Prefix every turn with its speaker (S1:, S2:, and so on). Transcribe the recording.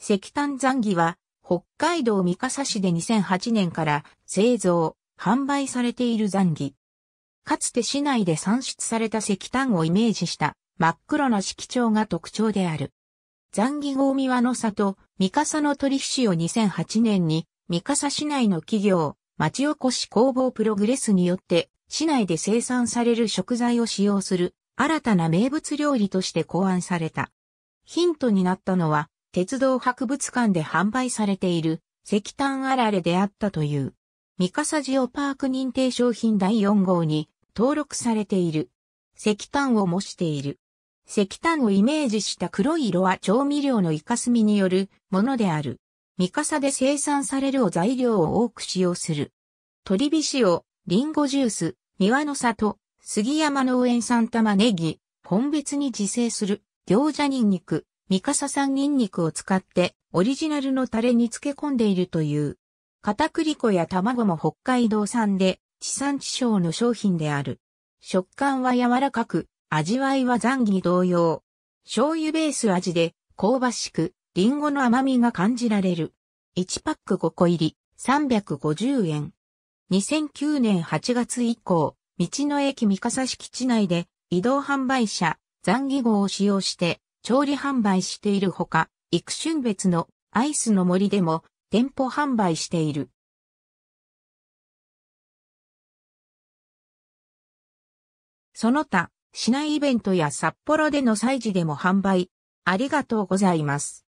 S1: 石炭残儀は、北海道三笠市で2008年から製造、販売されている残儀。かつて市内で産出された石炭をイメージした真っ黒な色調が特徴である。残儀大三輪の里、三笠の取引を2008年に、三笠市内の企業、町おこし工房プログレスによって、市内で生産される食材を使用する、新たな名物料理として考案された。ヒントになったのは、鉄道博物館で販売されている石炭あられであったという。ミカサジオパーク認定商品第4号に登録されている。石炭を模している。石炭をイメージした黒い色は調味料のイカスミによるものである。ミカサで生産されるお材料を多く使用する。鳥火塩、リンゴジュース、庭の里、杉山農園産玉ねぎ、本別に自生する、餃子ニンニク、ミカサ産ニンニクを使ってオリジナルのタレに漬け込んでいるという。片栗粉や卵も北海道産で地産地消の商品である。食感は柔らかく、味わいはザンギ同様。醤油ベース味で香ばしく、リンゴの甘みが感じられる。1パック5個入り、350円。2009年8月以降、道の駅三笠敷地内で移動販売車、ザンギ号を使用して調理販売しているほか、育春別のアイスの森でも店
S2: 舗販売している。その他、市内イベントや札幌での祭事でも販売。ありがとうございます。